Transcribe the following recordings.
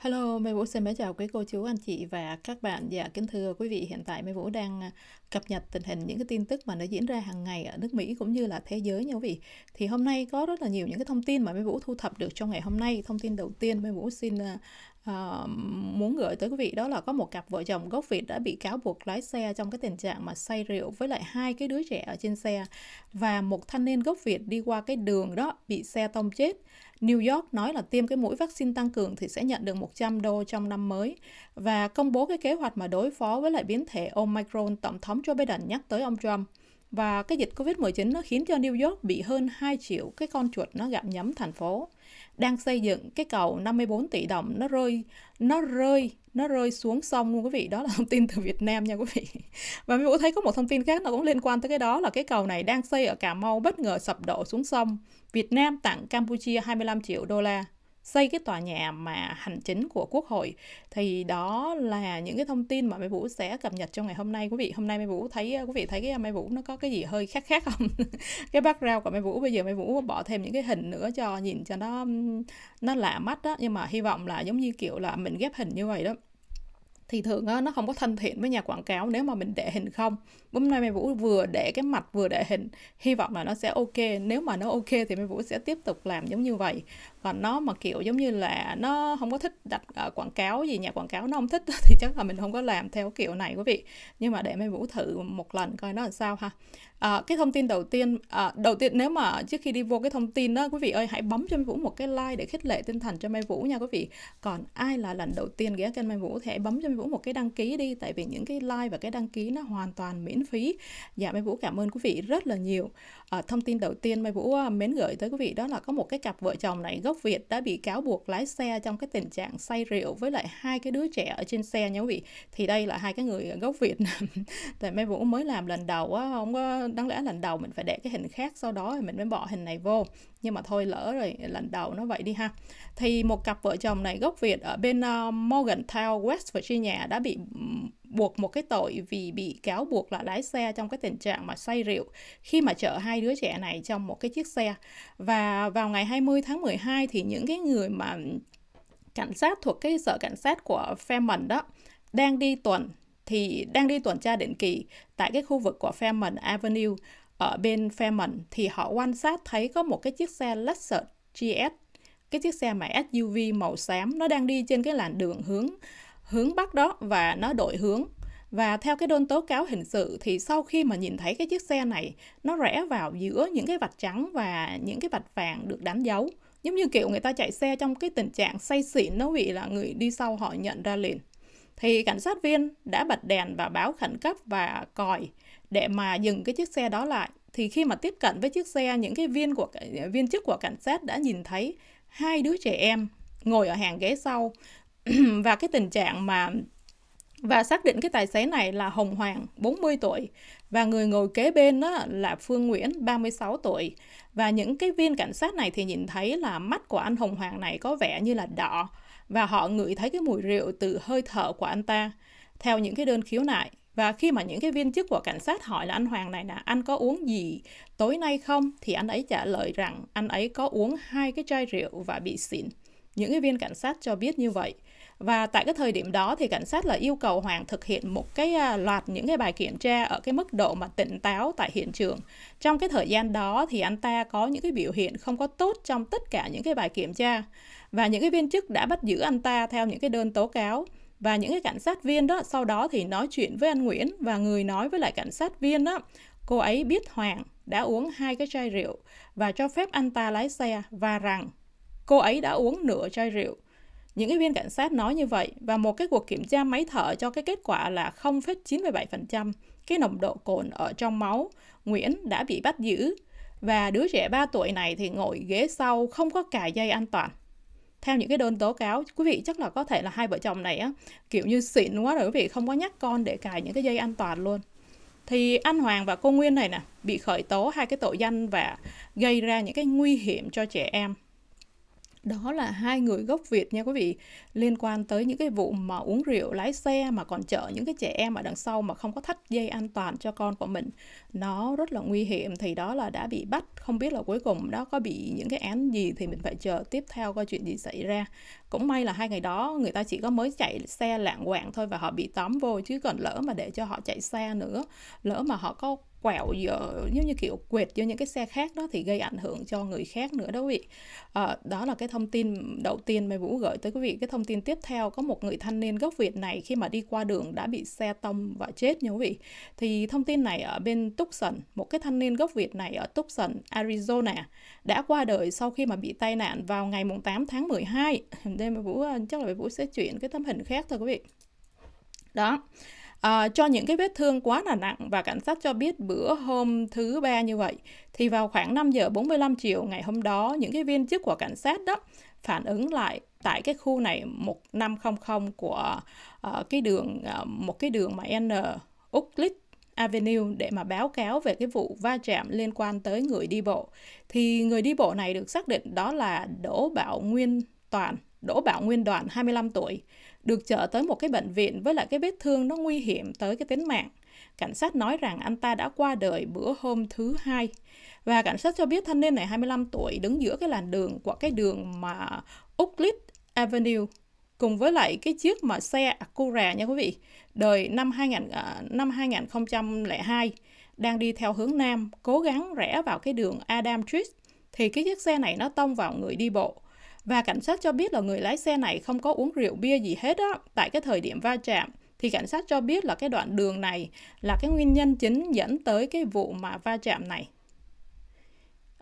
Hello, Mai Vũ xin mến chào quý cô chú anh chị và các bạn. Dạ kính thưa quý vị, hiện tại Mai Vũ đang à, cập nhật tình hình những cái tin tức mà nó diễn ra hàng ngày ở nước Mỹ cũng như là thế giới nha quý vị. Thì hôm nay có rất là nhiều những cái thông tin mà Mai Vũ thu thập được trong ngày hôm nay. Thông tin đầu tiên Mai Vũ xin uh, muốn gửi tới quý vị đó là có một cặp vợ chồng gốc Việt đã bị cáo buộc lái xe trong cái tình trạng mà say rượu với lại hai cái đứa trẻ ở trên xe và một thanh niên gốc Việt đi qua cái đường đó bị xe tông chết New York nói là tiêm cái mũi vaccine tăng cường thì sẽ nhận được 100 đô trong năm mới và công bố cái kế hoạch mà đối phó với lại biến thể Omicron Tổng thống Joe Biden nhắc tới ông Trump. Và cái dịch COVID-19 nó khiến cho New York bị hơn 2 triệu cái con chuột nó gặm nhấm thành phố đang xây dựng cái cầu 54 tỷ đồng nó rơi nó rơi nó rơi xuống sông luôn quý vị đó là thông tin từ Việt Nam nha quý vị và mình cũng thấy có một thông tin khác nó cũng liên quan tới cái đó là cái cầu này đang xây ở Cà Mau bất ngờ sập đổ xuống sông Việt Nam tặng Campuchia 25 triệu đô la xây cái tòa nhà mà hành chính của Quốc hội thì đó là những cái thông tin mà Mai Vũ sẽ cập nhật trong ngày hôm nay quý vị hôm nay Mai Vũ thấy quý vị thấy cái Mai Vũ nó có cái gì hơi khác khác không cái rau của Mai Vũ bây giờ Mai Vũ bỏ thêm những cái hình nữa cho nhìn cho nó nó lạ mắt đó nhưng mà hy vọng là giống như kiểu là mình ghép hình như vậy đó thì thường nó không có thân thiện với nhà quảng cáo nếu mà mình để hình không hôm nay Mai Vũ vừa để cái mặt vừa để hình hy vọng là nó sẽ ok nếu mà nó ok thì Mai Vũ sẽ tiếp tục làm giống như vậy còn nó mà kiểu giống như là nó không có thích đặt uh, quảng cáo gì nhà quảng cáo nó không thích thì chắc là mình không có làm theo kiểu này quý vị nhưng mà để Mai Vũ thử một lần coi nó làm sao ha à, cái thông tin đầu tiên à, đầu tiên nếu mà trước khi đi vô cái thông tin đó quý vị ơi hãy bấm cho Mai Vũ một cái like để khích lệ tinh thần cho Mai Vũ nha quý vị còn ai là lần đầu tiên ghé kênh Mai Vũ thì hãy bấm cho Mai Vũ một cái đăng ký đi tại vì những cái like và cái đăng ký nó hoàn toàn miễn phí dạ Mai Vũ cảm ơn quý vị rất là nhiều à, thông tin đầu tiên Mai Vũ mến gửi tới quý vị đó là có một cái cặp vợ chồng này gốc Việt đã bị cáo buộc lái xe trong cái tình trạng say rượu với lại hai cái đứa trẻ ở trên xe nha quý vị thì đây là hai cái người gốc Việt tại Mai Vũ mới làm lần đầu á không có đáng lẽ lần đầu mình phải để cái hình khác sau đó thì mình mới bỏ hình này vô nhưng mà thôi lỡ rồi lần đầu nó vậy đi ha thì một cặp vợ chồng này gốc Việt ở bên uh, ờ, Morgantown West Virginia đã bị buộc một cái tội vì bị cáo buộc là lái xe trong cái tình trạng mà say rượu khi mà chở hai đứa trẻ này trong một cái chiếc xe và vào ngày 20 tháng 12 thì những cái người mà cảnh sát thuộc cái sở cảnh sát của Fairmont đó đang đi tuần thì đang đi tuần tra định kỳ tại cái khu vực của Fairmont Avenue ở bên Fairmont thì họ quan sát thấy có một cái chiếc xe Lexus GS cái chiếc xe mà SUV màu xám nó đang đi trên cái làn đường hướng hướng bắc đó và nó đổi hướng và theo cái đơn tố cáo hình sự thì sau khi mà nhìn thấy cái chiếc xe này nó rẽ vào giữa những cái vạch trắng và những cái vạch vàng được đánh dấu giống như kiểu người ta chạy xe trong cái tình trạng say xỉn nó bị là người đi sau họ nhận ra liền thì cảnh sát viên đã bật đèn và báo khẩn cấp và còi để mà dừng cái chiếc xe đó lại. Thì khi mà tiếp cận với chiếc xe, những cái viên của viên chức của cảnh sát đã nhìn thấy hai đứa trẻ em ngồi ở hàng ghế sau và cái tình trạng mà và xác định cái tài xế này là Hồng Hoàng 40 tuổi và người ngồi kế bên đó là Phương Nguyễn 36 tuổi và những cái viên cảnh sát này thì nhìn thấy là mắt của anh Hồng Hoàng này có vẻ như là đỏ và họ ngửi thấy cái mùi rượu từ hơi thở của anh ta theo những cái đơn khiếu nại và khi mà những cái viên chức của cảnh sát hỏi là anh Hoàng này nè anh có uống gì tối nay không thì anh ấy trả lời rằng anh ấy có uống hai cái chai rượu và bị xỉn. Những cái viên cảnh sát cho biết như vậy và tại cái thời điểm đó thì cảnh sát là yêu cầu Hoàng thực hiện một cái à, loạt những cái bài kiểm tra ở cái mức độ mà tỉnh táo tại hiện trường. Trong cái thời gian đó thì anh ta có những cái biểu hiện không có tốt trong tất cả những cái bài kiểm tra và những cái viên chức đã bắt giữ anh ta theo những cái đơn tố cáo và những cái cảnh sát viên đó sau đó thì nói chuyện với anh Nguyễn và người nói với lại cảnh sát viên đó cô ấy biết Hoàng đã uống hai cái chai rượu và cho phép anh ta lái xe và rằng cô ấy đã uống nửa chai rượu những cái viên cảnh sát nói như vậy và một cái cuộc kiểm tra máy thở cho cái kết quả là 0,97% cái nồng độ cồn ở trong máu. Nguyễn đã bị bắt giữ và đứa trẻ 3 tuổi này thì ngồi ghế sau không có cài dây an toàn. Theo những cái đơn tố cáo, quý vị chắc là có thể là hai vợ chồng này á, kiểu như xịn quá rồi quý vị không có nhắc con để cài những cái dây an toàn luôn. Thì anh Hoàng và cô Nguyên này nè, bị khởi tố hai cái tội danh và gây ra những cái nguy hiểm cho trẻ em đó là hai người gốc Việt nha quý vị liên quan tới những cái vụ mà uống rượu lái xe mà còn chở những cái trẻ em ở đằng sau mà không có thắt dây an toàn cho con của mình nó rất là nguy hiểm thì đó là đã bị bắt không biết là cuối cùng đó có bị những cái án gì thì mình phải chờ tiếp theo coi chuyện gì xảy ra cũng may là hai ngày đó người ta chỉ có mới chạy xe lạng quạng thôi và họ bị tóm vô chứ còn lỡ mà để cho họ chạy xe nữa lỡ mà họ có quẹo giờ giống như kiểu quệt vô những cái xe khác đó thì gây ảnh hưởng cho người khác nữa đó quý vị à, đó là cái thông tin đầu tiên mà vũ gửi tới quý vị cái thông tin tiếp theo có một người thanh niên gốc việt này khi mà đi qua đường đã bị xe tông và chết nhớ quý vị thì thông tin này ở bên tucson một cái thanh niên gốc việt này ở tucson arizona đã qua đời sau khi mà bị tai nạn vào ngày 8 tháng 12 đây mà vũ ờ, chắc là vũ sẽ chuyển cái tấm hình khác thôi quý vị đó à, cho những cái vết thương quá là nặng và cảnh sát cho biết bữa hôm thứ ba như vậy thì vào khoảng 5 giờ 45 triệu ngày hôm đó những cái viên chức của cảnh sát đó phản ứng lại tại cái khu này 1500 của uh, cái đường uh, một cái đường mà N Uclid Avenue để mà báo cáo về cái vụ va chạm liên quan tới người đi bộ. Thì người đi bộ này được xác định đó là Đỗ Bảo Nguyên Toàn, Đỗ Bảo Nguyên Đoàn 25 tuổi được chở tới một cái bệnh viện với lại cái vết thương nó nguy hiểm tới cái tính mạng. Cảnh sát nói rằng anh ta đã qua đời bữa hôm thứ hai. Và cảnh sát cho biết thanh niên này 25 tuổi đứng giữa cái làn đường của cái đường mà Oakland Avenue cùng với lại cái chiếc mà xe Acura nha quý vị, đời năm 2000 à, năm 2002 đang đi theo hướng nam, cố gắng rẽ vào cái đường Adam Street thì cái chiếc xe này nó tông vào người đi bộ và cảnh sát cho biết là người lái xe này không có uống rượu bia gì hết á, tại cái thời điểm va chạm. Thì cảnh sát cho biết là cái đoạn đường này là cái nguyên nhân chính dẫn tới cái vụ mà va chạm này.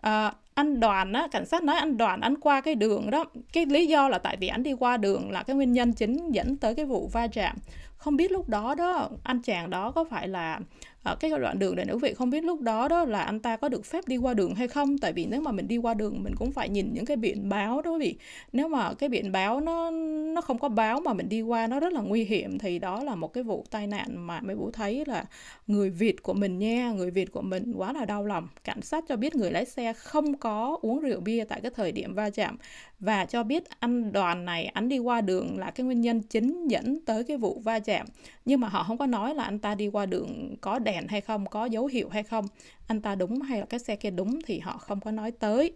À, anh đoàn á, cảnh sát nói anh đoàn anh qua cái đường đó cái lý do là tại vì anh đi qua đường là cái nguyên nhân chính dẫn tới cái vụ va chạm không biết lúc đó đó anh chàng đó có phải là ở ờ, cái đoạn đường để nữ vị không biết lúc đó đó là anh ta có được phép đi qua đường hay không tại vì nếu mà mình đi qua đường mình cũng phải nhìn những cái biển báo đó vì nếu mà cái biển báo nó nó không có báo mà mình đi qua nó rất là nguy hiểm thì đó là một cái vụ tai nạn mà mấy vũ thấy là người Việt của mình nha người Việt của mình quá là đau lòng cảnh sát cho biết người lái xe không có uống rượu bia tại cái thời điểm va chạm và cho biết anh đoàn này anh đi qua đường là cái nguyên nhân chính dẫn tới cái vụ va chạm nhưng mà họ không có nói là anh ta đi qua đường có đèn hay không có dấu hiệu hay không anh ta đúng hay là cái xe kia đúng thì họ không có nói tới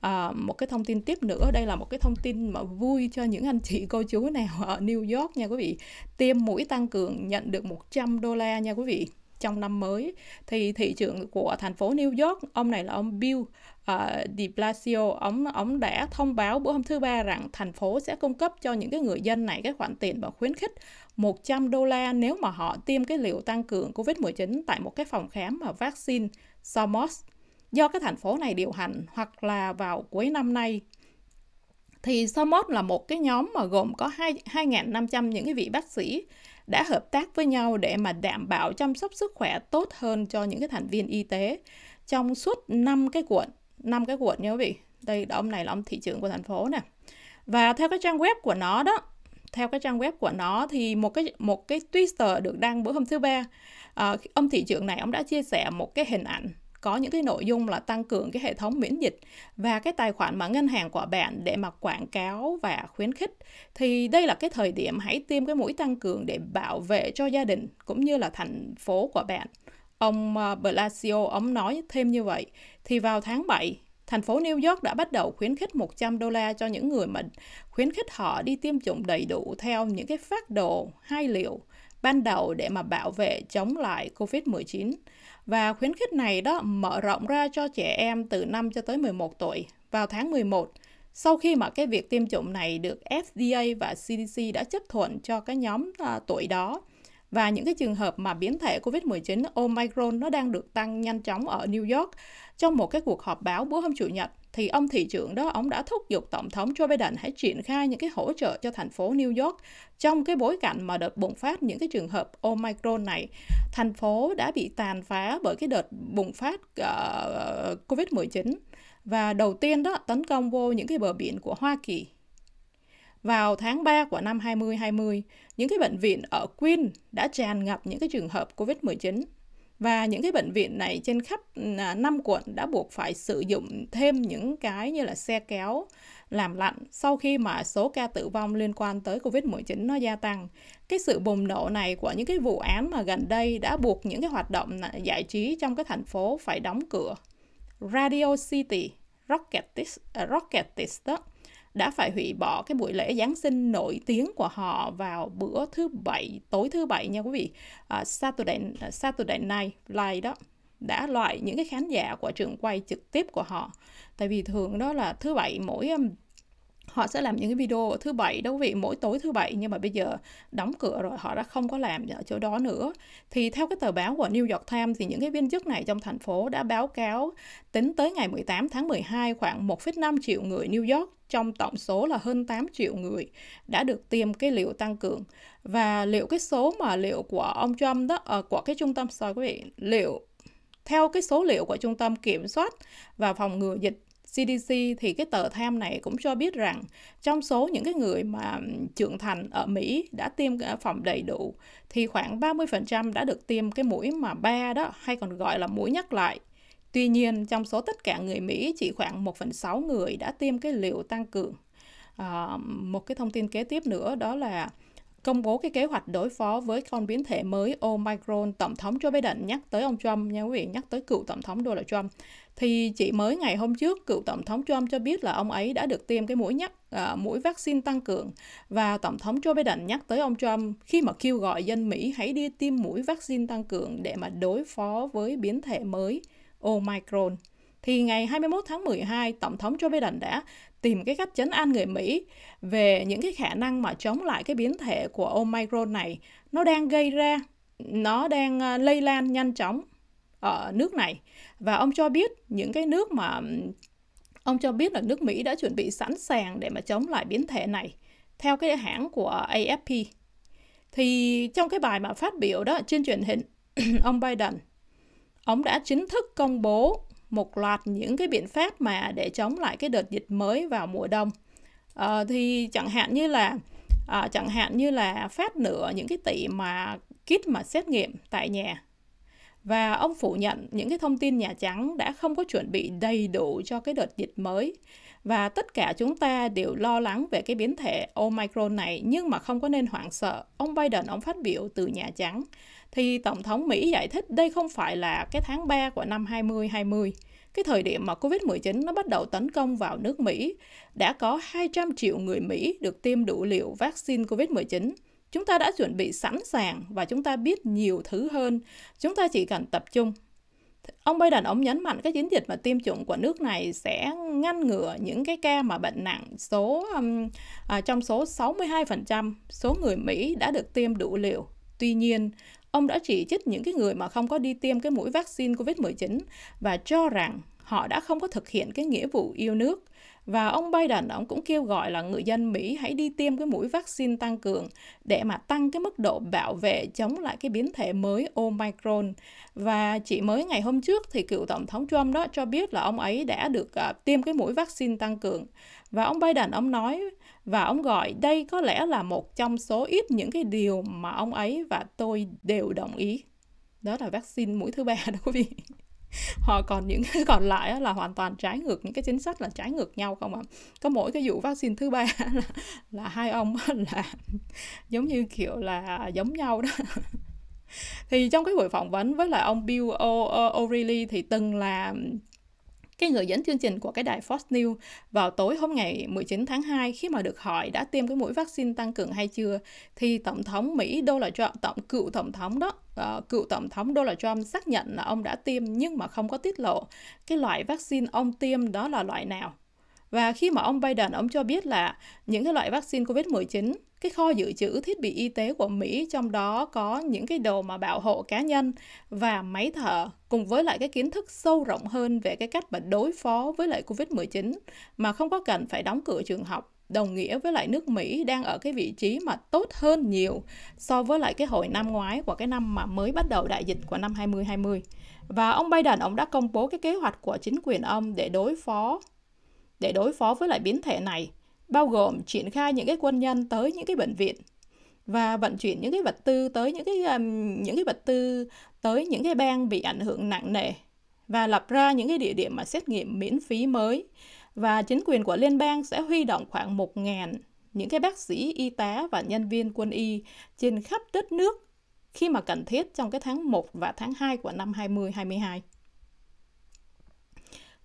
à, một cái thông tin tiếp nữa đây là một cái thông tin mà vui cho những anh chị cô chú nào ở New York nha quý vị tiêm mũi tăng cường nhận được 100 đô la nha quý vị trong năm mới thì thị trưởng của thành phố New York ông này là ông Bill uh, de Blasio ông ông đã thông báo bữa hôm thứ ba rằng thành phố sẽ cung cấp cho những cái người dân này cái khoản tiền và khuyến khích 100 đô la nếu mà họ tiêm cái liều tăng cường COVID-19 tại một cái phòng khám mà vaccine Somos do cái thành phố này điều hành hoặc là vào cuối năm nay thì Somos là một cái nhóm mà gồm có 2.500 những cái vị bác sĩ đã hợp tác với nhau để mà đảm bảo chăm sóc sức khỏe tốt hơn cho những cái thành viên y tế trong suốt 5 cái cuộn, 5 cái cuộn nha quý vị. Đây ông này là ông thị trưởng của thành phố nè. Và theo cái trang web của nó đó, theo cái trang web của nó thì một cái một cái Twitter được đăng bữa hôm thứ ba, à, ông thị trưởng này ông đã chia sẻ một cái hình ảnh có những cái nội dung là tăng cường cái hệ thống miễn dịch và cái tài khoản mà ngân hàng của bạn để mà quảng cáo và khuyến khích thì đây là cái thời điểm hãy tiêm cái mũi tăng cường để bảo vệ cho gia đình cũng như là thành phố của bạn. Ông ờ, Blasio ông nói thêm như vậy thì vào tháng 7 thành phố New York đã bắt đầu khuyến khích 100 đô la cho những người mà khuyến khích họ đi tiêm chủng đầy đủ theo những cái phát đồ hai liều ban đầu để mà bảo vệ chống lại COVID-19. Và khuyến khích này đó mở rộng ra cho trẻ em từ 5 cho tới 11 tuổi vào tháng 11 sau khi mà cái việc tiêm chủng này được FDA và CDC đã chấp thuận cho cái nhóm à, tuổi đó và những cái trường hợp mà biến thể COVID-19 Omicron nó đang được tăng nhanh chóng ở New York trong một cái cuộc họp báo bữa hôm Chủ nhật thì ông thị trưởng đó ông đã thúc giục tổng thống Joe Biden hãy triển khai những cái hỗ trợ cho thành phố New York trong cái bối cảnh mà đợt bùng phát những cái trường hợp Omicron này thành phố đã bị tàn phá bởi cái đợt bùng phát uh, ờ, Covid-19 và đầu tiên đó tấn công vô những cái bờ biển của Hoa Kỳ vào tháng 3 của năm 2020, những cái bệnh viện ở Queen đã tràn ngập những cái trường hợp COVID-19 và những cái bệnh viện này trên khắp à, năm quận đã buộc phải sử dụng thêm những cái như là xe kéo làm lạnh sau khi mà số ca tử vong liên quan tới Covid-19 nó gia tăng. Cái sự bùng nổ này của những cái vụ án mà gần đây đã buộc những cái hoạt động à, giải trí trong cái thành phố phải đóng cửa. Radio City, Rocketis, uh, à, Rocketis đó, đã phải hủy bỏ cái buổi lễ Giáng sinh nổi tiếng của họ vào bữa thứ bảy tối thứ bảy nha quý vị uh, Saturday à, Saturday Night Live đó đã loại những cái khán giả của trường quay trực tiếp của họ tại vì thường đó là thứ bảy mỗi um, họ sẽ làm những cái video thứ bảy đó quý vị mỗi tối thứ bảy nhưng mà bây giờ đóng cửa rồi họ đã không có làm ở chỗ đó nữa thì theo cái tờ báo của New York Times thì những cái viên chức này trong thành phố đã báo cáo tính tới ngày 18 tháng 12 khoảng 1,5 triệu người New York trong tổng số là hơn 8 triệu người đã được tiêm cái liều tăng cường và liệu cái số mà liệu của ông Trump đó ở ờ, của cái trung tâm sorry quý vị liệu theo cái số liệu của trung tâm kiểm soát và phòng ngừa dịch CDC thì cái tờ tham này cũng cho biết rằng trong số những cái người mà trưởng thành ở Mỹ đã tiêm phòng đầy đủ thì khoảng 30% đã được tiêm cái mũi mà ba đó hay còn gọi là mũi nhắc lại. Tuy nhiên, trong số tất cả người Mỹ chỉ khoảng 1 phần 6 người đã tiêm cái liều tăng cường. À, một cái thông tin kế tiếp nữa đó là công bố cái kế hoạch đối phó với con biến thể mới Omicron, Tổng thống Joe Biden nhắc tới ông Trump, nha quý vị, nhắc tới cựu Tổng thống Donald Trump. Thì chỉ mới ngày hôm trước, cựu Tổng thống Trump cho biết là ông ấy đã được tiêm cái mũi nhắc, à, mũi vaccine tăng cường. Và Tổng thống Joe Biden nhắc tới ông Trump khi mà kêu gọi dân Mỹ hãy đi tiêm mũi vaccine tăng cường để mà đối phó với biến thể mới Omicron thì ngày 21 tháng 12, Tổng thống Joe Biden đã tìm cái cách chấn an người Mỹ về những cái khả năng mà chống lại cái biến thể của Omicron này nó đang gây ra, nó đang ờ, lây lan nhanh chóng ở nước này. Và ông cho biết những cái nước mà ông cho biết là nước Mỹ đã chuẩn bị sẵn sàng để mà chống lại biến thể này theo cái hãng của AFP. Thì trong cái bài mà phát biểu đó trên truyền hình, ông Biden ông đã chính thức công bố một loạt những cái biện pháp mà để chống lại cái đợt dịch mới vào mùa đông à, thì chẳng hạn như là à, chẳng hạn như là phát nửa những cái tỷ mà kit mà xét nghiệm tại nhà và ông phủ nhận những cái thông tin Nhà Trắng đã không có chuẩn bị đầy đủ cho cái đợt dịch mới và tất cả chúng ta đều lo lắng về cái biến thể Omicron này nhưng mà không có nên hoảng sợ. Ông Biden ông phát biểu từ Nhà Trắng thì Tổng thống Mỹ giải thích đây không phải là cái tháng 3 của năm 2020. Cái thời điểm mà COVID-19 nó bắt đầu tấn công vào nước Mỹ, đã có 200 triệu người Mỹ được tiêm đủ liều vaccine COVID-19. Chúng ta đã chuẩn bị sẵn sàng và chúng ta biết nhiều thứ hơn. Chúng ta chỉ cần tập trung. Ông Biden ông nhấn mạnh cái chiến dịch mà tiêm chủng của nước này sẽ ngăn ngừa những cái ca mà bệnh nặng số um, à, trong số 62% số người Mỹ đã được tiêm đủ liều Tuy nhiên, Ông đã chỉ trích những cái người mà không có đi tiêm cái mũi vaccine COVID-19 và cho rằng họ đã không có thực hiện cái nghĩa vụ yêu nước. Và ông Biden ông cũng kêu gọi là người dân Mỹ hãy đi tiêm cái mũi vaccine tăng cường để mà tăng cái mức độ bảo vệ chống lại cái biến thể mới Omicron. Và chỉ mới ngày hôm trước thì cựu Tổng thống Trump đó cho biết là ông ấy đã được à, tiêm cái mũi vaccine tăng cường. Và ông Biden ông nói và ông gọi đây có lẽ là một trong số ít những cái điều mà ông ấy và tôi đều đồng ý đó là vaccine mũi thứ ba đó quý vị họ còn những cái còn lại là hoàn toàn trái ngược những cái chính sách là trái ngược nhau không ạ à? có mỗi cái vụ vaccine thứ ba là, là hai ông là giống như kiểu là giống nhau đó thì trong cái buổi phỏng vấn với lại ông Bill O'Reilly thì từng là cái người dẫn chương trình của cái đài Fox News vào tối hôm ngày 19 tháng 2 khi mà được hỏi đã tiêm cái mũi vaccine tăng cường hay chưa thì Tổng thống Mỹ Donald Trump, tổng cựu Tổng thống đó, uh, cựu Tổng thống Donald Trump xác nhận là ông đã tiêm nhưng mà không có tiết lộ cái loại vaccine ông tiêm đó là loại nào và khi mà ông Biden ông cho biết là những cái loại vaccine COVID-19 cái kho dự trữ thiết bị y tế của Mỹ trong đó có những cái đồ mà bảo hộ cá nhân và máy thở cùng với lại cái kiến thức sâu rộng hơn về cái cách mà đối phó với lại Covid-19 mà không có cần phải đóng cửa trường học đồng nghĩa với lại nước Mỹ đang ở cái vị trí mà tốt hơn nhiều so với lại cái hồi năm ngoái của cái năm mà mới bắt đầu đại dịch của năm 2020. Và ông Biden ông đã công bố cái kế hoạch của chính quyền ông để đối phó để đối phó với lại biến thể này, bao gồm triển khai những cái quân nhân tới những cái bệnh viện và vận chuyển những cái vật tư tới những cái um, những cái vật tư tới những cái bang bị ảnh hưởng nặng nề và lập ra những cái địa điểm mà xét nghiệm miễn phí mới và chính quyền của liên bang sẽ huy động khoảng 1.000 những cái bác sĩ, y tá và nhân viên quân y trên khắp đất nước khi mà cần thiết trong cái tháng 1 và tháng 2 của năm 2022.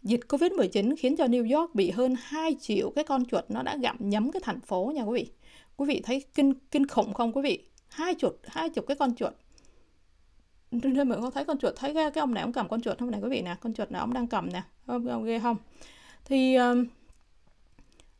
Dịch Covid-19 khiến cho New York bị hơn 2 triệu cái con chuột nó đã gặm nhấm cái thành phố nha quý vị. Quý vị thấy kinh kinh khủng không quý vị? Hai chuột, hai chục cái con chuột. Nên mọi người có thấy con chuột thấy cái, cái ông này ông cầm con chuột không này quý vị nè, con chuột nào ông đang cầm nè, ông ghê không? Thì um,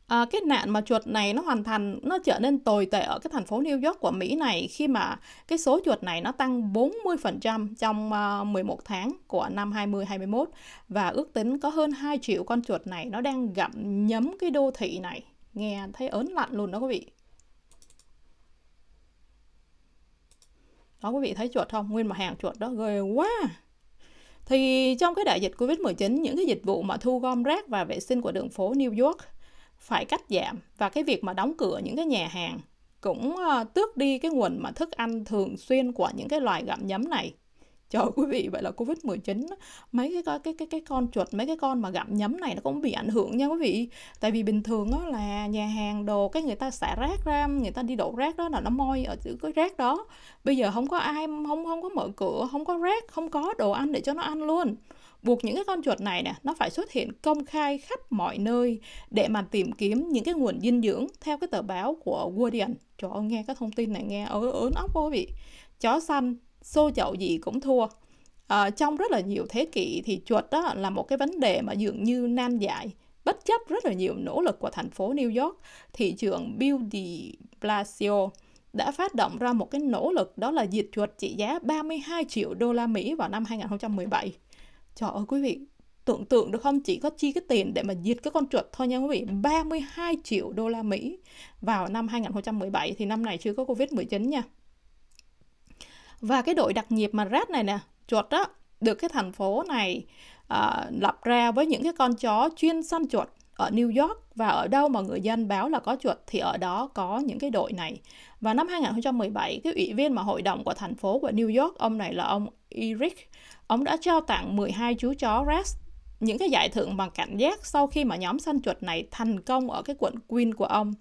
À, cái nạn mà chuột này nó hoàn thành nó trở nên tồi tệ ở cái thành phố New York của Mỹ này khi mà cái số chuột này nó tăng 40% trong uh, ờ, 11 tháng của năm 2021 và ước tính có hơn 2 triệu con chuột này nó đang gặm nhấm cái đô thị này. Nghe thấy ớn lạnh luôn đó quý vị. Đó quý vị thấy chuột không? Nguyên một hàng chuột đó ghê quá. Thì trong cái đại dịch Covid-19, những cái dịch vụ mà thu gom rác và vệ sinh của đường phố New York phải cắt giảm và cái việc mà đóng cửa những cái nhà hàng cũng ờ, tước đi cái nguồn mà thức ăn thường xuyên của những cái loài gặm nhấm này. Trời quý vị, vậy là Covid-19 mấy cái cái cái cái con chuột, mấy cái con mà gặm nhấm này nó cũng bị ảnh hưởng nha quý vị. Tại vì bình thường đó là nhà hàng đồ cái người ta xả rác ra, người ta đi đổ rác đó là nó moi ở giữa cái rác đó. Bây giờ không có ai không không có mở cửa, không có rác, không có đồ ăn để cho nó ăn luôn buộc những cái con chuột này nè nó phải xuất hiện công khai khắp mọi nơi để mà tìm kiếm những cái nguồn dinh dưỡng theo cái tờ báo của Guardian. Trời ơi, nghe cái thông tin này nghe ớn ớn óc quý vị. Chó xanh, xô chậu gì cũng thua. À, trong rất là nhiều thế kỷ thì chuột đó là một cái vấn đề mà dường như nan giải bất chấp rất là nhiều nỗ lực của thành phố New York, thị trưởng Bill de Blasio đã phát động ra một cái nỗ lực đó là diệt chuột trị giá 32 triệu đô la Mỹ vào năm 2017. Trời ơi quý vị, tưởng tượng được không? Chỉ có chi cái tiền để mà diệt cái con chuột thôi nha quý vị. 32 triệu đô la Mỹ vào năm 2017 thì năm này chưa có Covid-19 nha. Và cái đội đặc nhiệm mà rát này nè, chuột đó, được cái thành phố này uh, lập ra với những cái con chó chuyên săn chuột ở New York và ở đâu mà người dân báo là có chuột thì ở đó có những cái đội này. Và năm 2017, cái ủy viên mà hội đồng của thành phố của New York, ông này là ông Eric. Ông đã trao tặng 12 chú chó Rex những cái giải thưởng bằng cảnh giác sau khi mà nhóm săn chuột này thành công ở cái quận Queen của ông.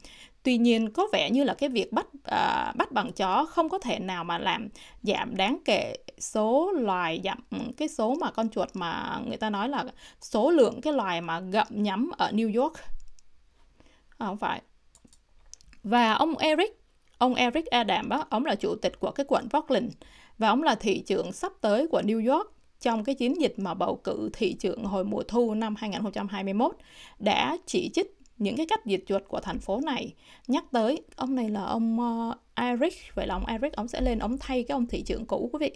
Tuy nhiên có vẻ như là cái việc bắt à, bắt bằng chó không có thể nào mà làm giảm đáng kể số loài giảm ừ, cái số mà con chuột mà người ta nói là số lượng cái loài mà gặm nhắm ở New York. À, không phải. Và ông Eric, ông Eric Adam đó, ông là chủ tịch của cái quận Brooklyn và ông là thị trưởng sắp tới của New York trong cái chiến dịch mà bầu cử thị trưởng hồi mùa thu năm 2021 đã chỉ trích những cái cách diệt chuột của thành phố này nhắc tới ông này là ông uh, Eric vậy là ông Eric ông sẽ lên ông thay cái ông thị trưởng cũ quý vị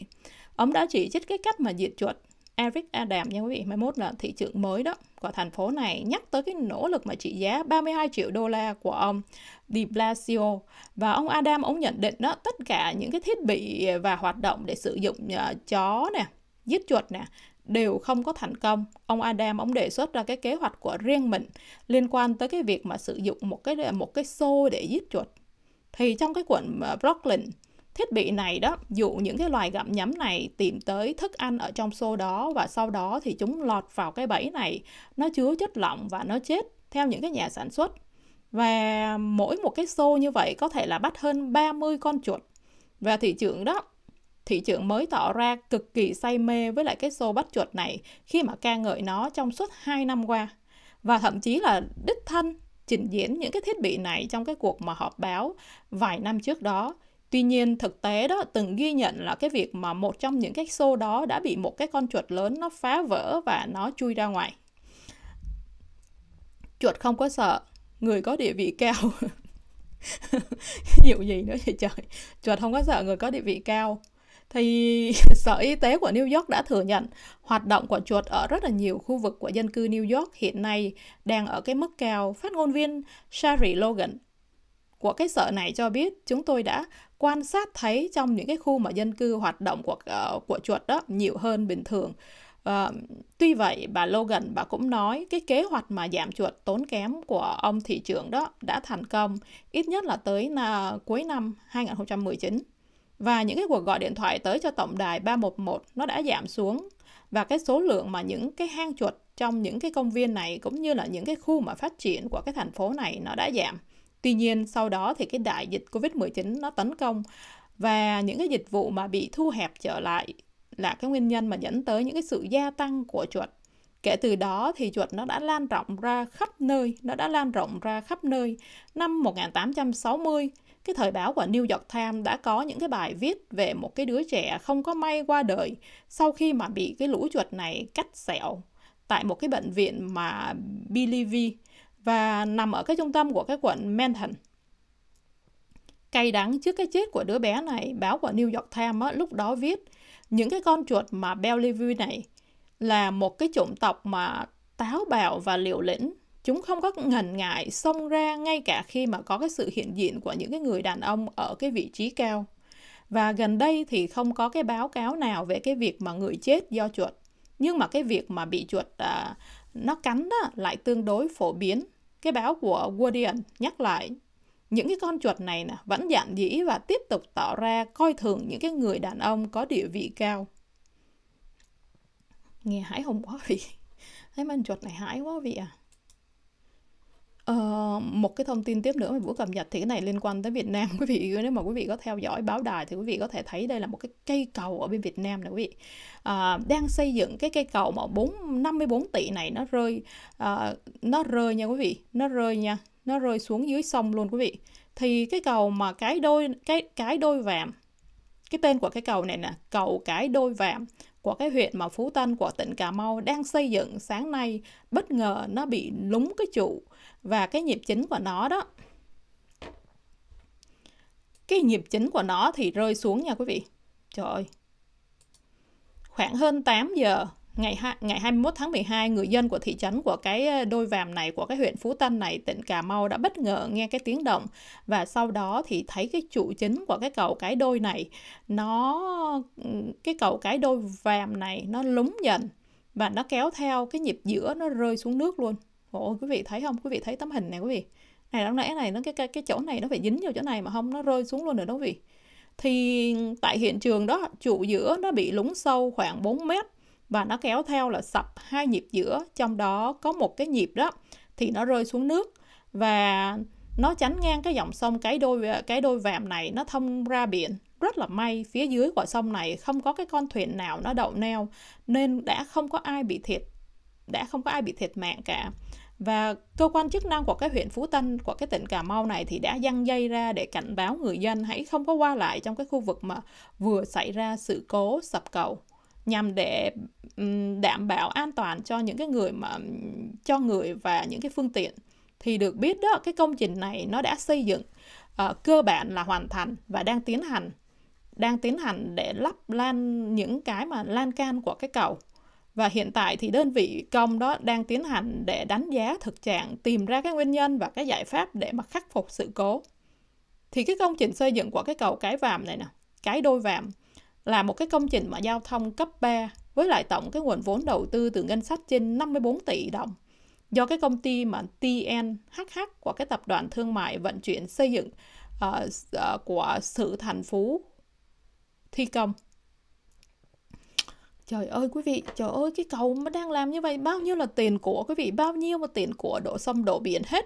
ông đã chỉ trích cái cách mà diệt chuột Eric Adam nha quý vị, mai mốt là thị trường mới đó của thành phố này nhắc tới cái nỗ lực mà trị giá 32 triệu đô la của ông Di Blasio và ông Adam ông nhận định đó tất cả những cái thiết bị và hoạt động để sử dụng uh, chó nè, giết chuột nè đều không có thành công. Ông Adam ông đề xuất ra cái kế hoạch của riêng mình liên quan tới cái việc mà sử dụng một cái một cái xô để giết chuột. Thì trong cái quận ờ, Brooklyn thiết bị này đó dụ những cái loài gặm nhấm này tìm tới thức ăn ở trong xô đó và sau đó thì chúng lọt vào cái bẫy này nó chứa chất lỏng và nó chết theo những cái nhà sản xuất và mỗi một cái xô như vậy có thể là bắt hơn 30 con chuột và thị trường đó thị trường mới tỏ ra cực kỳ say mê với lại cái xô bắt chuột này khi mà ca ngợi nó trong suốt 2 năm qua. Và thậm chí là đích thân trình diễn những cái thiết bị này trong cái cuộc mà họp báo vài năm trước đó Tuy nhiên thực tế đó từng ghi nhận là cái việc mà một trong những cái xô đó đã bị một cái con chuột lớn nó phá vỡ và nó chui ra ngoài. Chuột không có sợ, người có địa vị cao. Nhiều gì nữa vậy trời. Chuột không có sợ người có địa vị cao. Thì Sở Y tế của New York đã thừa nhận hoạt động của chuột ở rất là nhiều khu vực của dân cư New York hiện nay đang ở cái mức cao. Phát ngôn viên Shari Logan của cái sở này cho biết chúng tôi đã quan sát thấy trong những cái khu mà dân cư hoạt động của uh, của chuột đó nhiều hơn bình thường. Uh, tuy vậy bà Logan bà cũng nói cái kế hoạch mà giảm chuột tốn kém của ông thị trưởng đó đã thành công ít nhất là tới là cuối năm 2019 và những cái cuộc gọi điện thoại tới cho tổng đài 311 nó đã giảm xuống và cái số lượng mà những cái hang chuột trong những cái công viên này cũng như là những cái khu mà phát triển của cái thành phố này nó đã giảm. Tuy nhiên sau đó thì cái đại dịch Covid-19 nó tấn công và những cái dịch vụ mà bị thu hẹp trở lại là cái nguyên nhân mà dẫn tới những cái sự gia tăng của chuột. Kể từ đó thì chuột nó đã lan rộng ra khắp nơi, nó đã lan rộng ra khắp nơi. Năm 1860, cái thời báo của New York Times đã có những cái bài viết về một cái đứa trẻ không có may qua đời sau khi mà bị cái lũ chuột này cắt sẹo tại một cái bệnh viện mà Bellevue và nằm ở cái trung tâm của cái quận Manhattan. Cay đắng trước cái chết của đứa bé này, báo của New York Times á, lúc đó viết những cái con chuột mà Bellevue này là một cái chủng tộc mà táo bạo và liều lĩnh. Chúng không có ngần ngại xông ra ngay cả khi mà có cái sự hiện diện của những cái người đàn ông ở cái vị trí cao. Và gần đây thì không có cái báo cáo nào về cái việc mà người chết do chuột. Nhưng mà cái việc mà bị chuột à, nó cắn đó, lại tương đối phổ biến. Cái báo của Guardian nhắc lại những cái con chuột này nè vẫn dạn dĩ và tiếp tục tỏ ra coi thường những cái người đàn ông có địa vị cao. Nghe hãi hùng quá vì thấy mình chuột này hãi quá vị à. Ờ, một cái thông tin tiếp nữa mà Vũ cập nhật thì cái này liên quan tới Việt Nam quý vị nếu mà quý vị có theo dõi báo đài thì quý vị có thể thấy đây là một cái cây cầu ở bên Việt Nam nè quý vị uh, đang xây dựng cái cây cầu mà 4 54 tỷ này nó rơi uh, nó rơi nha quý vị nó rơi nha nó rơi xuống dưới sông luôn quý vị thì cái cầu mà cái đôi cái cái đôi vạm cái tên của cái cầu này nè cầu cái đôi vạm của cái huyện mà Phú Tân của tỉnh Cà Mau đang xây dựng sáng nay bất ngờ nó bị lúng cái trụ và cái nhịp chính của nó đó cái nhịp chính của nó thì rơi xuống nha quý vị trời ơi khoảng hơn 8 giờ ngày ngày 21 tháng 12 người dân của thị trấn của cái ờ, đôi vàm này của cái huyện Phú Tân này tỉnh Cà Mau đã bất ngờ nghe cái tiếng động và sau đó thì thấy cái trụ chính của cái cầu cái đôi này nó cái cầu cái đôi vàm này nó lúng dần và nó kéo theo cái nhịp giữa nó rơi xuống nước luôn Ôi quý vị thấy không? Quý vị thấy tấm hình này quý vị. Này lúc nãy này nó cái, cái cái chỗ này nó phải dính vào chỗ này mà không nó rơi xuống luôn rồi đó quý vị. Thì tại hiện trường đó trụ giữa nó bị lún sâu khoảng 4 mét và nó kéo theo là sập hai nhịp giữa trong đó có một cái nhịp đó thì nó rơi xuống nước và nó tránh ngang cái dòng sông cái đôi cái đôi vàm này nó thông ra biển rất là may phía dưới của sông này không có cái con thuyền nào nó đậu neo nên đã không có ai bị thiệt đã không có ai bị thiệt mạng cả và cơ quan chức năng của cái huyện Phú Tân của cái tỉnh Cà Mau này thì đã dăng dây ra để cảnh báo người dân hãy không có qua lại trong cái khu vực mà vừa xảy ra sự cố sập cầu nhằm để đảm bảo an toàn cho những cái người mà cho người và những cái phương tiện thì được biết đó cái công trình này nó đã xây dựng uh, cơ bản là hoàn thành và đang tiến hành đang tiến hành để lắp lan những cái mà lan can của cái cầu và hiện tại thì đơn vị công đó đang tiến hành để đánh giá thực trạng tìm ra cái nguyên nhân và cái giải pháp để mà khắc phục sự cố thì cái công trình xây dựng của cái cầu cái vàm này nè cái đôi vàm là một cái công trình mà giao thông cấp 3 với lại tổng cái nguồn vốn đầu tư từ ngân sách trên 54 tỷ đồng do cái công ty mà TNHH của cái tập đoàn thương mại vận chuyển xây dựng uh, uh, của sự thành phố thi công Trời ơi quý vị, trời ơi cái cầu mà đang làm như vậy bao nhiêu là tiền của quý vị, bao nhiêu mà tiền của đổ sông đổ biển hết.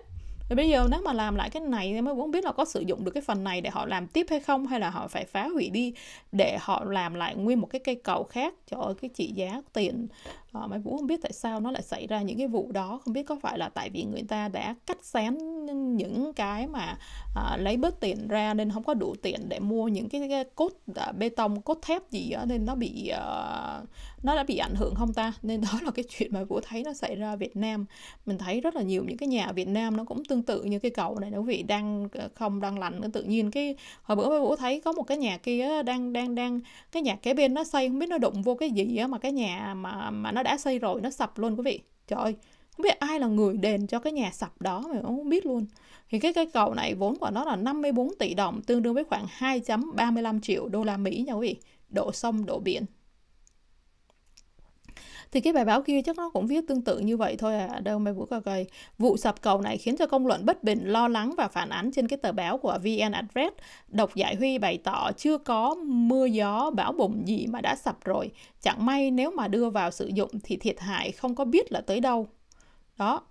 Rồi bây giờ nếu mà làm lại cái này thì mới muốn biết là có sử dụng được cái phần này để họ làm tiếp hay không hay là họ phải phá hủy đi để họ làm lại nguyên một cái cây cầu khác. Trời ơi cái trị giá tiền à, Mai Vũ không biết tại sao nó lại xảy ra những cái vụ đó không biết có phải là tại vì người ta đã cắt xén những cái mà à, lấy bớt tiền ra nên không có đủ tiền để mua những cái, cái cốt à, bê tông cốt thép gì đó nên nó bị à, nó đã bị ảnh hưởng không ta nên đó là cái chuyện mà Vũ thấy nó xảy ra Việt Nam mình thấy rất là nhiều những cái nhà Việt Nam nó cũng tương tự như cái cầu này nếu vị đang không đang lạnh tự nhiên cái hồi bữa Vũ thấy có một cái nhà kia đang đang đang cái nhà kế bên nó xây không biết nó đụng vô cái gì á mà cái nhà mà mà nó đã xây rồi nó sập luôn quý vị trời ơi không biết ai là người đền cho cái nhà sập đó mà không biết luôn thì cái cây cầu này vốn của nó là 54 tỷ đồng tương đương với khoảng 2.35 triệu đô la Mỹ nha quý vị đổ sông đổ biển thì cái bài báo kia chắc nó cũng viết tương tự như vậy thôi à đâu mày buổi cà cầy vụ sập cầu này khiến cho công luận bất bình lo lắng và phản ánh trên cái tờ báo của VN Address độc giải huy bày tỏ chưa có mưa gió bão bùng gì mà đã sập rồi chẳng may nếu mà đưa vào sử dụng thì thiệt hại không có biết là tới đâu đó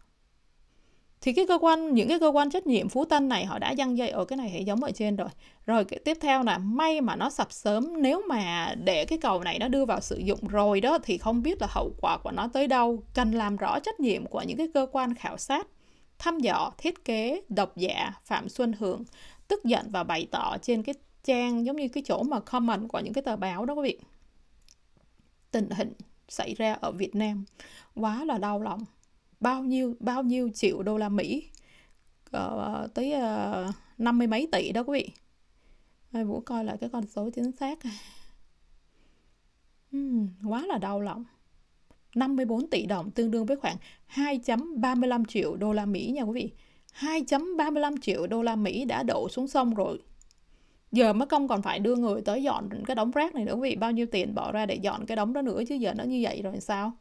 thì cái cơ quan những cái cơ quan trách nhiệm phú tân này họ đã dăng dây ở cái này hệ giống ở trên rồi rồi cái tiếp theo là may mà nó sập sớm nếu mà để cái cầu này nó đưa vào sử dụng rồi đó thì không biết là hậu quả của nó tới đâu cần làm rõ trách nhiệm của những cái cơ quan khảo sát thăm dò thiết kế độc giả phạm xuân hưởng tức giận và bày tỏ trên cái trang giống như cái chỗ mà comment của những cái tờ báo đó quý vị tình hình xảy ra ở Việt Nam quá là đau lòng bao nhiêu bao nhiêu triệu đô la Mỹ uh, tới ờ, năm uh, mươi mấy tỷ đó quý vị Mai Vũ coi lại cái con số chính xác uhm, quá là đau lòng 54 tỷ đồng tương đương với khoảng 2.35 triệu đô la Mỹ nha quý vị 2.35 triệu đô la Mỹ đã đổ xuống sông rồi giờ mới công còn phải đưa người tới dọn cái đống rác này nữa quý vị bao nhiêu tiền bỏ ra để dọn cái đống đó nữa chứ giờ nó như vậy rồi sao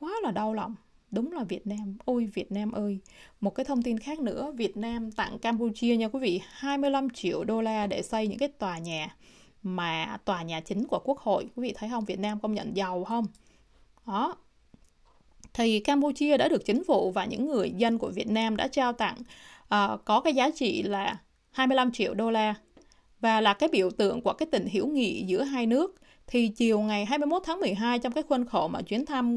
quá là đau lòng đúng là Việt Nam ôi Việt Nam ơi một cái thông tin khác nữa Việt Nam tặng Campuchia nha quý vị 25 triệu đô la để xây những cái tòa nhà mà tòa nhà chính của quốc hội quý vị thấy không Việt Nam công nhận giàu không đó thì Campuchia đã được chính phủ và những người dân của Việt Nam đã trao tặng uh, có cái giá trị là 25 triệu đô la và là cái biểu tượng của cái tình hữu nghị giữa hai nước thì chiều ngày 21 tháng 12 trong cái khuôn khổ mà chuyến thăm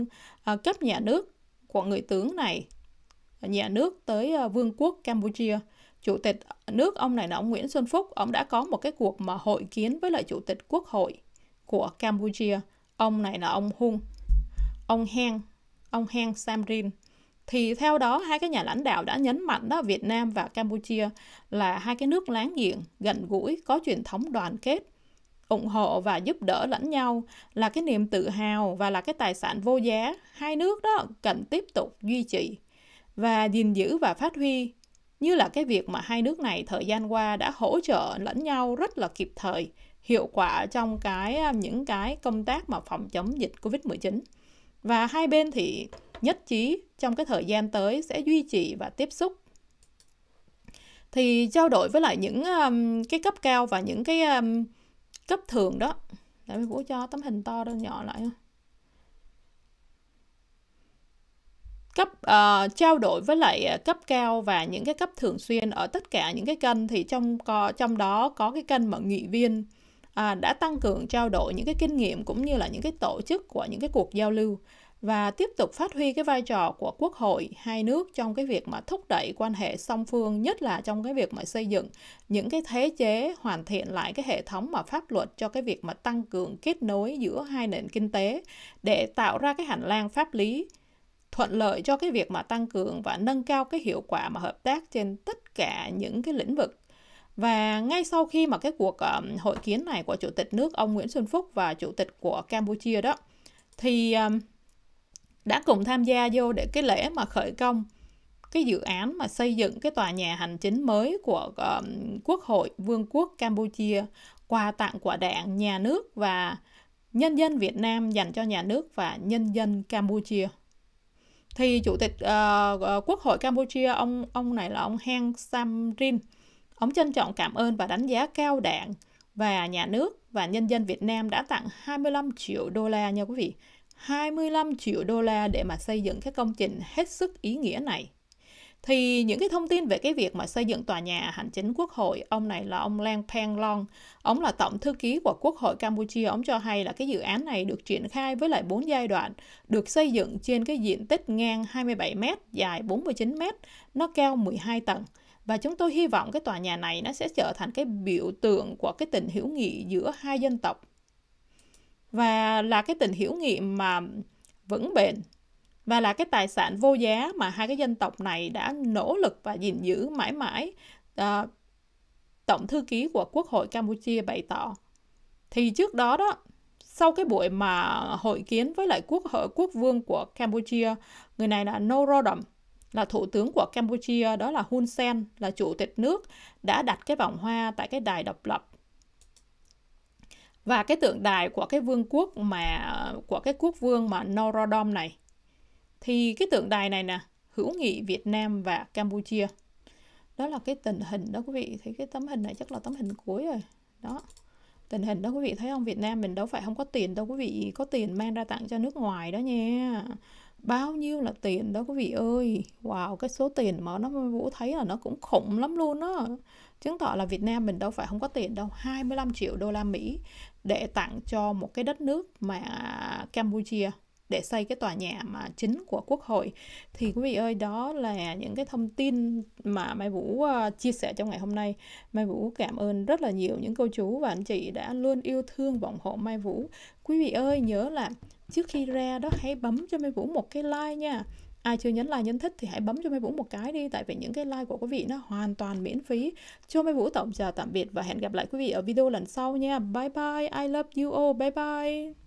uh, cấp nhà nước của người tướng này nhà nước tới ờ, vương quốc Campuchia. Chủ tịch nước ông này là ông Nguyễn Xuân Phúc, ông đã có một cái cuộc mà hội kiến với lại chủ tịch quốc hội của Campuchia. Ông này là ông Hun, ông Heng, ông Heng Samrin. Thì theo đó hai cái nhà lãnh đạo đã nhấn mạnh đó Việt Nam và Campuchia là hai cái nước láng giềng, gần gũi, có truyền thống đoàn kết ủng hộ và giúp đỡ lẫn nhau là cái niềm tự hào và là cái tài sản vô giá hai nước đó cần tiếp tục duy trì và gìn giữ và phát huy như là cái việc mà hai nước này thời gian qua đã hỗ trợ lẫn nhau rất là kịp thời hiệu quả trong cái à, những cái công tác mà phòng chống dịch Covid-19. Và hai bên thì nhất trí trong cái thời gian tới sẽ duy trì và tiếp xúc thì trao đổi với lại những um, cái cấp cao và những cái um, cấp thường đó để mình Vũ cho tấm hình to đơn nhỏ lại cấp uh, trao đổi với lại ờ, cấp cao và những cái cấp thường xuyên ở tất cả những cái kênh thì trong có trong đó có cái kênh mà nghị viên à, đã tăng cường trao đổi những cái kinh nghiệm cũng như là những cái tổ chức của những cái cuộc giao lưu và tiếp tục phát huy cái vai trò của quốc hội hai nước trong cái việc mà thúc đẩy quan hệ song phương nhất là trong cái việc mà xây dựng những cái thế chế hoàn thiện lại cái hệ thống mà pháp luật cho cái việc mà tăng cường kết nối giữa hai nền kinh tế để tạo ra cái hành lang pháp lý thuận lợi cho cái việc mà tăng cường và nâng cao cái hiệu quả mà hợp tác trên tất cả những cái lĩnh vực và ngay sau khi mà cái cuộc hội kiến này của chủ tịch nước ông Nguyễn Xuân Phúc và chủ tịch của Campuchia đó thì đã cùng tham gia vô để cái lễ mà khởi công cái dự án mà xây dựng cái tòa nhà hành chính mới của uh, Quốc hội Vương quốc Campuchia quà tặng của Đảng, nhà nước và nhân dân Việt Nam dành cho nhà nước và nhân dân Campuchia. Thì chủ tịch uh, Quốc hội Campuchia ông ông này là ông Heng Samrin. Ông trân trọng cảm ơn và đánh giá cao Đảng và nhà nước và nhân dân Việt Nam đã tặng 25 triệu đô la nha quý vị 25 triệu đô la để mà xây dựng cái công trình hết sức ý nghĩa này. Thì những cái thông tin về cái việc mà xây dựng tòa nhà hành chính quốc hội, ông này là ông Lan Peng Long, ông là tổng thư ký của Quốc hội Campuchia, ông cho hay là cái dự án này được triển khai với lại 4 giai đoạn, được xây dựng trên cái diện tích ngang 27 m, dài 49 m, nó cao 12 tầng. Và chúng tôi hy vọng cái tòa nhà này nó sẽ trở thành cái biểu tượng của cái tình hữu nghị giữa hai dân tộc và là cái tình hiểu nghiệm mà vững bền và là cái tài sản vô giá mà hai cái dân tộc này đã nỗ lực và gìn giữ mãi mãi à, tổng thư ký của quốc hội campuchia bày tỏ thì trước đó đó sau cái buổi mà hội kiến với lại quốc hội quốc vương của campuchia người này là norodom là thủ tướng của campuchia đó là hun sen là chủ tịch nước đã đặt cái vòng hoa tại cái đài độc lập và cái tượng đài của cái vương quốc mà của cái quốc vương mà Norodom này thì cái tượng đài này nè hữu nghị Việt Nam và Campuchia đó là cái tình hình đó quý vị thấy cái tấm hình này chắc là tấm hình cuối rồi đó tình hình đó quý vị thấy không Việt Nam mình đâu phải không có tiền đâu quý vị có tiền mang ra tặng cho nước ngoài đó nha bao nhiêu là tiền đó quý vị ơi wow cái số tiền mà nó vũ thấy là nó cũng khủng lắm luôn đó chứng tỏ là Việt Nam mình đâu phải không có tiền đâu 25 triệu đô la Mỹ để tặng cho một cái đất nước mà Campuchia để xây cái tòa nhà mà chính của quốc hội thì quý vị ơi đó là những cái thông tin mà mai vũ ờ, chia sẻ trong ngày hôm nay mai vũ cảm ơn rất là nhiều những cô chú và anh chị đã luôn yêu thương và ủng hộ mai vũ quý vị ơi nhớ là trước khi ra đó hãy bấm cho mai vũ một cái like nha ai chưa nhấn like nhấn thích thì hãy bấm cho Mai Vũ một cái đi tại vì những cái like của quý vị nó hoàn toàn miễn phí cho Mai Vũ tổng chào tạm biệt và hẹn gặp lại quý vị ở video lần sau nha bye bye I love you all bye bye